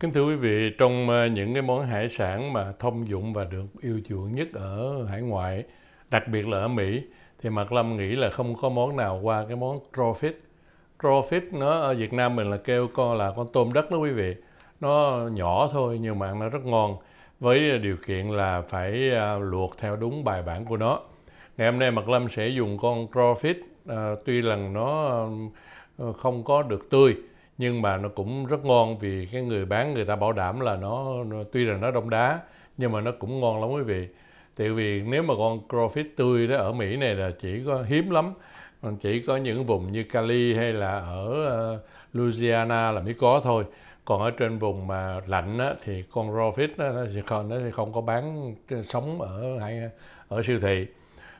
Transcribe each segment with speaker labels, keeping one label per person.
Speaker 1: Kính thưa quý vị, trong ờ, những cái món hải sản mà thông dụng và được yêu chuộng nhất ở hải ngoại, đặc biệt là ở Mỹ, thì Mạc Lâm nghĩ là không có món nào qua cái món crawfish. Crawfish nó ở Việt Nam mình là kêu con là con tôm đất đó quý vị. Nó nhỏ thôi nhưng mà ăn nó rất ngon với điều kiện là phải ờ, luộc theo đúng bài bản của nó. Ngày hôm nay Mạc Lâm sẽ dùng con crawfish, à, ờ, tuy là nó không có được tươi nhưng mà nó cũng rất ngon vì cái người bán người ta bảo đảm là nó, nó tuy là nó đông đá nhưng mà nó cũng ngon lắm quý vị tại vì nếu mà con crawfish tươi đó ở mỹ này là chỉ có hiếm lắm chỉ có những vùng như cali hay là ở ờ, louisiana là mới có thôi còn ở trên vùng mà lạnh á, thì con crawfish đó, nó sẽ không nó sẽ không có bán sống ở hay ở siêu thị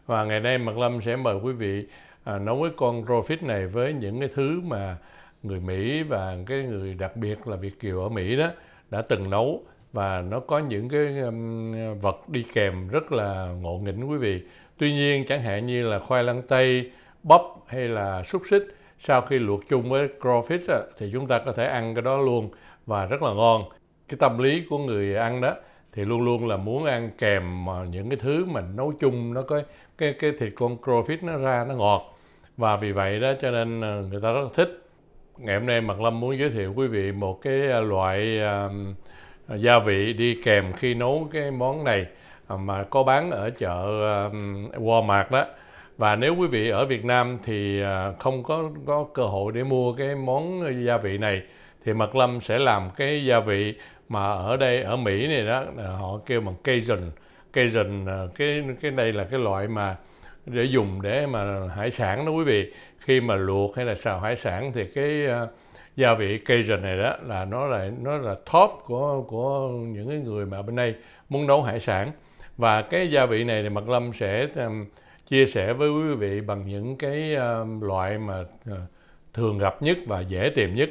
Speaker 1: và ngày nay mặt lâm sẽ mời quý vị à, nấu cái con crawfish này với những cái thứ mà người Mỹ và cái người đặc biệt là Việt kiều ở Mỹ đó đã từng nấu và nó có những cái um, vật đi kèm rất là ngộ nghĩnh quý vị. Tuy nhiên chẳng hạn như là khoai lang tây, bắp hay là xúc xích sau khi luộc chung với crawfish thì chúng ta có thể ăn cái đó luôn và rất là ngon. Cái tâm lý của người ăn đó thì luôn luôn là muốn ăn kèm ờ, những cái thứ mà nấu chung nó có cái cái thịt con crawfish nó ra nó ngọt và vì vậy đó cho nên ờ, người ta rất là thích Ngày hôm nay Mặt Lâm muốn giới thiệu quý vị một cái à, loại uh, gia vị đi kèm khi nấu cái món này mà có bán ở chợ uh, Walmart đó. Và nếu quý vị ở Việt Nam thì uh, không có có cơ hội để mua cái món gia vị này thì Mật Lâm sẽ làm cái gia vị mà ở đây ở Mỹ này đó họ kêu bằng Cajun. Cajun cái cái đây là cái loại mà để dùng để mà hải sản đó quý vị khi mà luộc hay là xào hải sản thì cái uh, gia vị Cajun này đó là nó là nó là top của của những cái người mà bên đây muốn nấu hải sản và cái gia vị này thì Mật Lâm sẽ um, chia sẻ với quý vị bằng những cái um, loại mà uh, thường gặp nhất và dễ tìm nhất.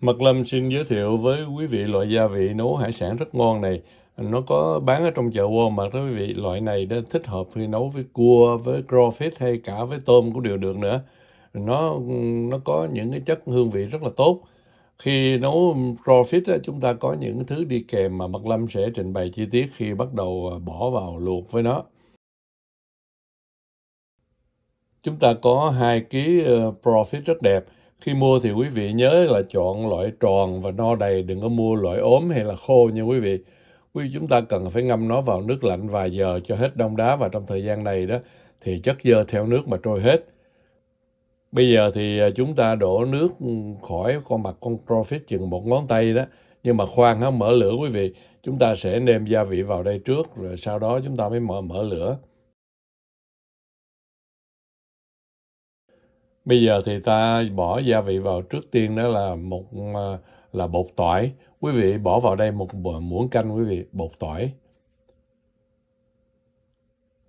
Speaker 1: Mật Lâm xin giới thiệu với quý vị loại gia vị nấu hải sản rất ngon này nó có bán ở trong chợ Walmart đó quý vị loại này đó thích hợp khi nấu với cua với crawfish hay cả với tôm cũng đều được nữa nó nó có những cái chất hương vị rất là tốt khi nấu crawfish đó, chúng ta có những thứ đi kèm mà Mạc Lâm sẽ trình bày chi tiết khi bắt đầu à, bỏ vào luộc với nó chúng ta có hai ký ờ, crawfish rất đẹp khi mua thì quý vị nhớ là chọn loại tròn và no đầy đừng có mua loại ốm hay là khô nha quý vị vì chúng ta cần phải ngâm nó vào nước lạnh vài giờ cho hết đông đá và trong thời gian này đó thì chất dơ theo nước mà trôi hết. Bây giờ thì à, chúng ta đổ nước khỏi con mặt con crawfish chừng một ngón tay đó. Nhưng mà khoan ha, mở lửa quý vị. Chúng ta sẽ nêm gia vị vào đây trước rồi sau đó chúng ta mới mở mở lửa. Bây giờ thì ta bỏ gia vị vào trước tiên đó là một à, là bột tỏi. Quý vị bỏ vào đây một muỗng canh quý vị bột tỏi.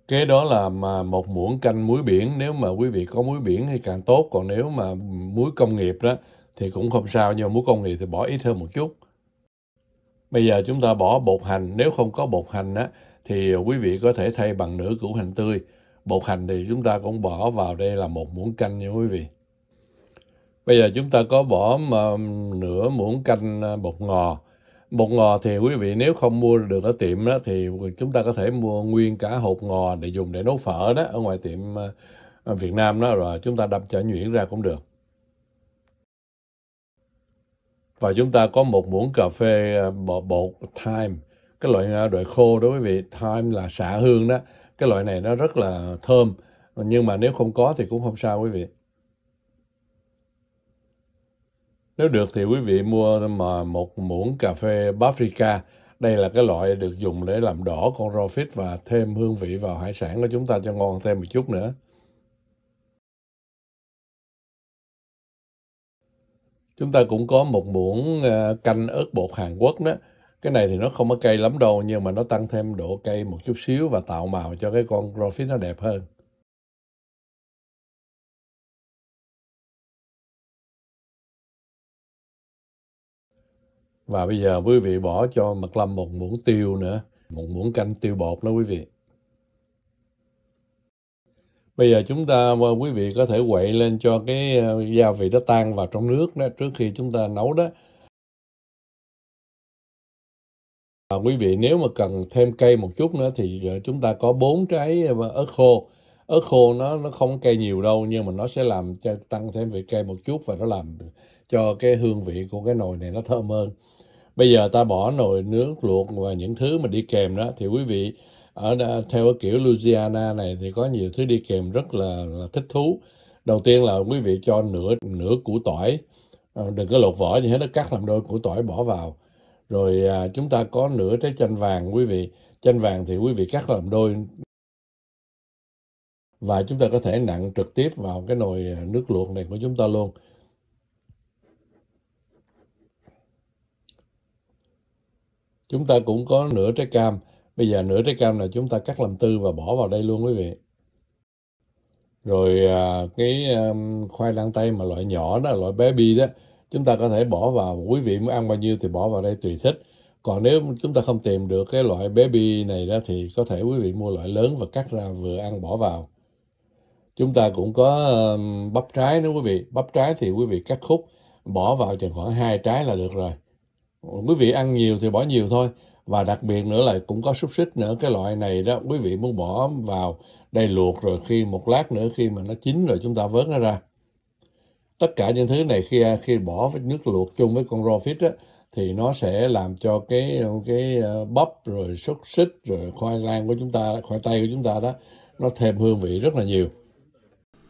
Speaker 1: kế đó là mà một muỗng canh muối biển nếu mà quý vị có muối biển thì càng tốt còn nếu mà muối công nghiệp đó thì cũng không sao nhưng muối công nghiệp thì bỏ ít hơn một chút. Bây giờ chúng ta bỏ bột hành, nếu không có bột hành á thì quý vị có thể thay bằng nửa củ hành tươi. Bột hành thì chúng ta cũng bỏ vào đây là một muỗng canh nha quý vị. Bây giờ chúng ta có bỏ nửa muỗng canh à, bột ngò. Bột ngò thì quý vị nếu không mua được ở tiệm đó thì chúng ta có thể mua nguyên cả hộp ngò để dùng để nấu phở đó ở ngoài tiệm à, à, Việt Nam đó rồi chúng ta đâm chở nhuyễn ra cũng được. Và chúng ta có một muỗng cà phê bột, bột thyme, cái loại loại khô đó quý vị, thyme là xạ hương đó cái loại này nó rất là thơm nhưng mà nếu không có thì cũng không sao quý vị nếu được thì quý vị mua mà một muỗng cà phê paprika đây là cái loại được dùng để làm đỏ con rô phít và thêm hương vị vào hải sản của chúng ta cho ngon thêm một chút nữa chúng ta cũng có một muỗng à, canh ớt bột Hàn Quốc đó cái này thì nó không có cay lắm đâu nhưng mà nó tăng thêm độ cay một chút xíu và tạo màu cho cái con crawfish nó đẹp hơn Và bây giờ quý vị bỏ cho mật lâm một muỗng tiêu nữa, một muỗng canh tiêu bột đó quý vị. Bây giờ chúng ta, ờ, quý vị có thể quậy lên cho cái ờ, gia vị nó tan vào trong nước đó trước khi chúng ta nấu đó. À, quý vị nếu mà cần thêm cây một chút nữa thì ờ, chúng ta có bốn trái ờ, ớt khô. Ớt khô nó nó không cây nhiều đâu nhưng mà nó sẽ làm cho tăng thêm vị cây một chút và nó làm cho cái hương vị của cái nồi này nó thơm hơn. Bây giờ ta bỏ nồi nướng luộc và những thứ mà đi kèm đó thì quý vị ở theo cái kiểu Louisiana này thì có nhiều thứ đi kèm rất là, là thích thú. Đầu tiên là quý vị cho nửa nửa củ tỏi, ờ, đừng có lột vỏ như thế nó cắt làm đôi củ tỏi bỏ vào rồi à, chúng ta có nửa trái chanh vàng quý vị chanh vàng thì quý vị cắt làm đôi và chúng ta có thể nặn trực tiếp vào cái nồi à, nước luộc này của chúng ta luôn chúng ta cũng có nửa trái cam bây giờ nửa trái cam là chúng ta cắt làm tư và bỏ vào đây luôn quý vị rồi à, cái um, khoai lang tây mà loại nhỏ đó loại bé bi đó chúng ta có thể bỏ vào quý vị muốn ăn bao nhiêu thì bỏ vào đây tùy thích còn nếu chúng ta không tìm được cái loại baby này đó thì có thể quý vị mua loại lớn và cắt ra vừa ăn bỏ vào chúng ta cũng có bắp trái nữa quý vị bắp trái thì quý vị cắt khúc bỏ vào chừng khoảng hai trái là được rồi quý vị ăn nhiều thì bỏ nhiều thôi và đặc biệt nữa là cũng có xúc xích nữa cái loại này đó quý vị muốn bỏ vào đây luộc rồi khi một lát nữa khi mà nó chín rồi chúng ta vớt nó ra tất cả những thứ này khi khi bỏ nước luộc chung với con raw fish á, thì nó sẽ làm cho cái cái ờ, bắp rồi xúc xích rồi khoai lang của chúng ta khoai tây của chúng ta đó nó thêm hương vị rất là nhiều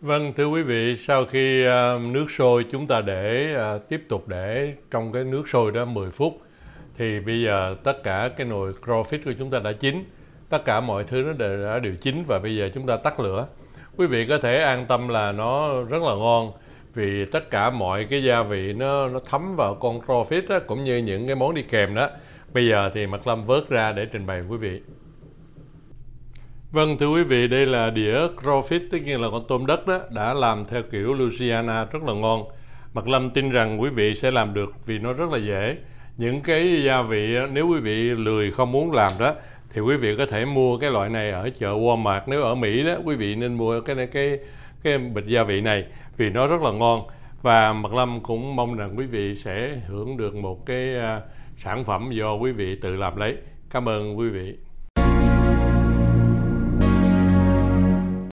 Speaker 1: vâng thưa quý vị sau khi ờ, nước sôi chúng ta để ờ, tiếp tục để trong cái nước sôi đó 10 phút thì bây giờ tất cả cái nồi crawfish của chúng ta đã chín tất cả mọi thứ nó đã, đã đều chín và bây giờ chúng ta tắt lửa quý vị có thể an tâm là nó rất là ngon vì tất cả mọi cái gia vị nó nó thấm vào con crawfish đó, cũng như những cái món đi kèm đó bây giờ thì mặt lâm vớt ra để trình bày quý vị Vâng thưa quý vị, đây là đĩa crawfish, tất nhiên là con tôm đất đó, đã làm theo kiểu Louisiana rất là ngon. Mặt Lâm tin rằng quý vị sẽ làm được vì nó rất là dễ. Những cái gia vị nếu quý vị lười không muốn làm đó thì quý vị có thể mua cái loại này ở chợ Walmart nếu ở Mỹ đó, quý vị nên mua cái cái cái bịch gia vị này vì nó rất là ngon và Mật Lâm cũng mong rằng quý vị sẽ hưởng được một cái à, sản phẩm do quý vị tự làm lấy. Cảm ơn quý vị.